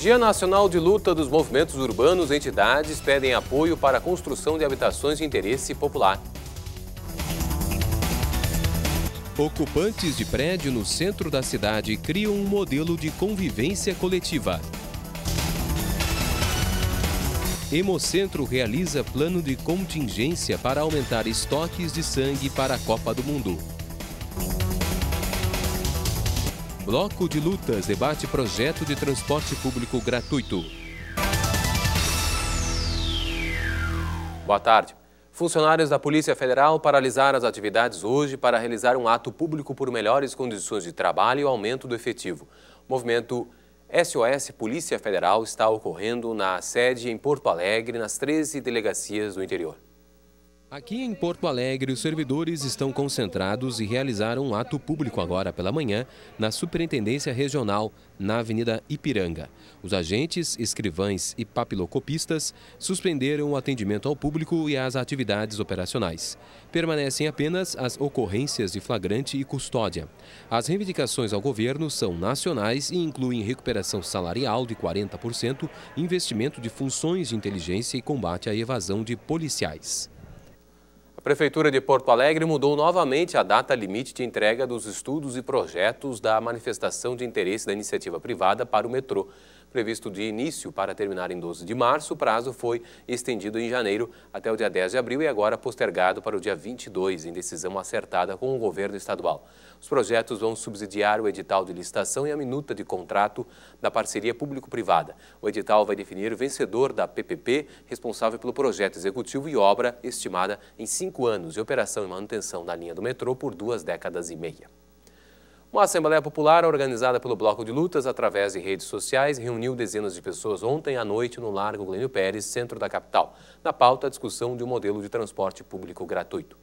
Dia Nacional de Luta dos Movimentos Urbanos, entidades pedem apoio para a construção de habitações de interesse popular. Ocupantes de prédio no centro da cidade criam um modelo de convivência coletiva. Hemocentro realiza plano de contingência para aumentar estoques de sangue para a Copa do Mundo. Bloco de lutas debate projeto de transporte público gratuito. Boa tarde. Funcionários da Polícia Federal paralisaram as atividades hoje para realizar um ato público por melhores condições de trabalho e aumento do efetivo. O movimento SOS Polícia Federal está ocorrendo na sede em Porto Alegre, nas 13 delegacias do interior. Aqui em Porto Alegre, os servidores estão concentrados e realizaram um ato público agora pela manhã na Superintendência Regional, na Avenida Ipiranga. Os agentes, escrivães e papilocopistas suspenderam o atendimento ao público e as atividades operacionais. Permanecem apenas as ocorrências de flagrante e custódia. As reivindicações ao governo são nacionais e incluem recuperação salarial de 40%, investimento de funções de inteligência e combate à evasão de policiais. A Prefeitura de Porto Alegre mudou novamente a data limite de entrega dos estudos e projetos da manifestação de interesse da iniciativa privada para o metrô previsto de início para terminar em 12 de março, o prazo foi estendido em janeiro até o dia 10 de abril e agora postergado para o dia 22, em decisão acertada com o governo estadual. Os projetos vão subsidiar o edital de licitação e a minuta de contrato da parceria público-privada. O edital vai definir o vencedor da PPP, responsável pelo projeto executivo e obra estimada em cinco anos de operação e manutenção da linha do metrô por duas décadas e meia. Uma Assembleia Popular organizada pelo Bloco de Lutas através de redes sociais reuniu dezenas de pessoas ontem à noite no Largo Glênio Pérez, centro da capital. Na pauta, a discussão de um modelo de transporte público gratuito.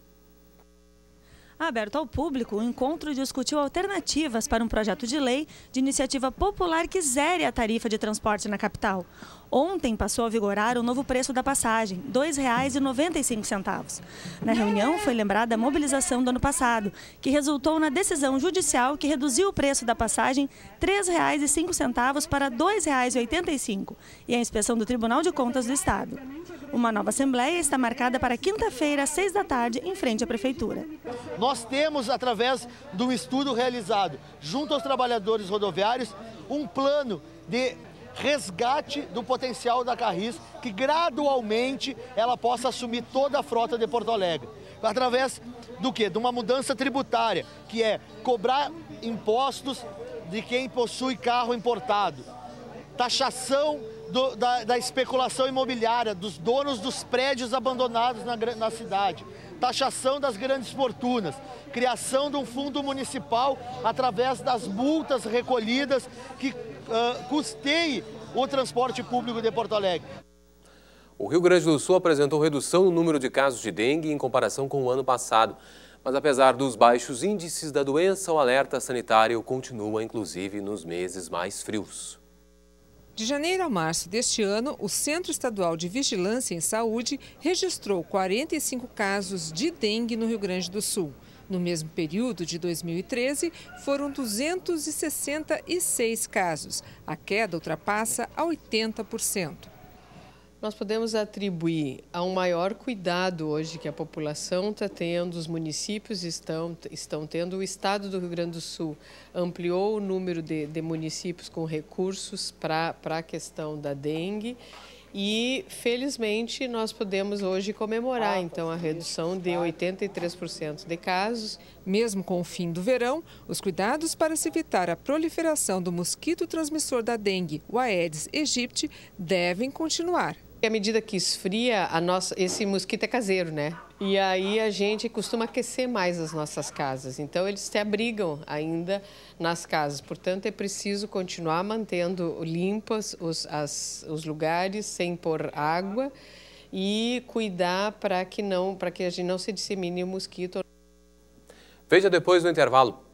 Aberto ao público, o encontro discutiu alternativas para um projeto de lei de iniciativa popular que zere a tarifa de transporte na capital. Ontem passou a vigorar o novo preço da passagem, R$ 2,95. Na reunião foi lembrada a mobilização do ano passado, que resultou na decisão judicial que reduziu o preço da passagem R$ 3,05 para R$ 2,85 e a inspeção do Tribunal de Contas do Estado. Uma nova assembleia está marcada para quinta-feira, às seis da tarde, em frente à Prefeitura. Nós temos, através do estudo realizado junto aos trabalhadores rodoviários, um plano de resgate do potencial da Carris, que gradualmente ela possa assumir toda a frota de Porto Alegre. Através do quê? De uma mudança tributária, que é cobrar impostos de quem possui carro importado, taxação do, da, da, especulação imobiliária, dos donos dos prédios abandonados na, na cidade, taxação das grandes fortunas, criação de um fundo municipal através das multas recolhidas que uh, custeie o transporte público de Porto Alegre. O Rio Grande do Sul apresentou redução no número de casos de dengue em comparação com o ano passado. Mas apesar dos baixos índices da doença, o alerta sanitário continua, inclusive, nos meses mais frios. De janeiro a março deste ano, o Centro Estadual de Vigilância em Saúde registrou 45 casos de dengue no Rio Grande do Sul. No mesmo período de 2013, foram 266 casos. A queda ultrapassa a 80%. Nós podemos atribuir a um maior cuidado hoje que a população está tendo, os municípios estão, estão tendo, o estado do Rio Grande do Sul ampliou o número de, de municípios com recursos para a questão da dengue. E, felizmente, nós podemos hoje comemorar, ah, então, a é, redução de 83% de casos. Mesmo com o fim do verão, os cuidados para se evitar a proliferação do mosquito transmissor da dengue, o Aedes aegypti, devem continuar à medida que esfria, a nossa, esse mosquito é caseiro, né? E aí a gente costuma aquecer mais as nossas casas. Então eles se abrigam ainda nas casas. Portanto, é preciso continuar mantendo limpas os, as, os lugares, sem pôr água e cuidar para que não, para que a gente não se dissemine o mosquito. Veja depois do intervalo.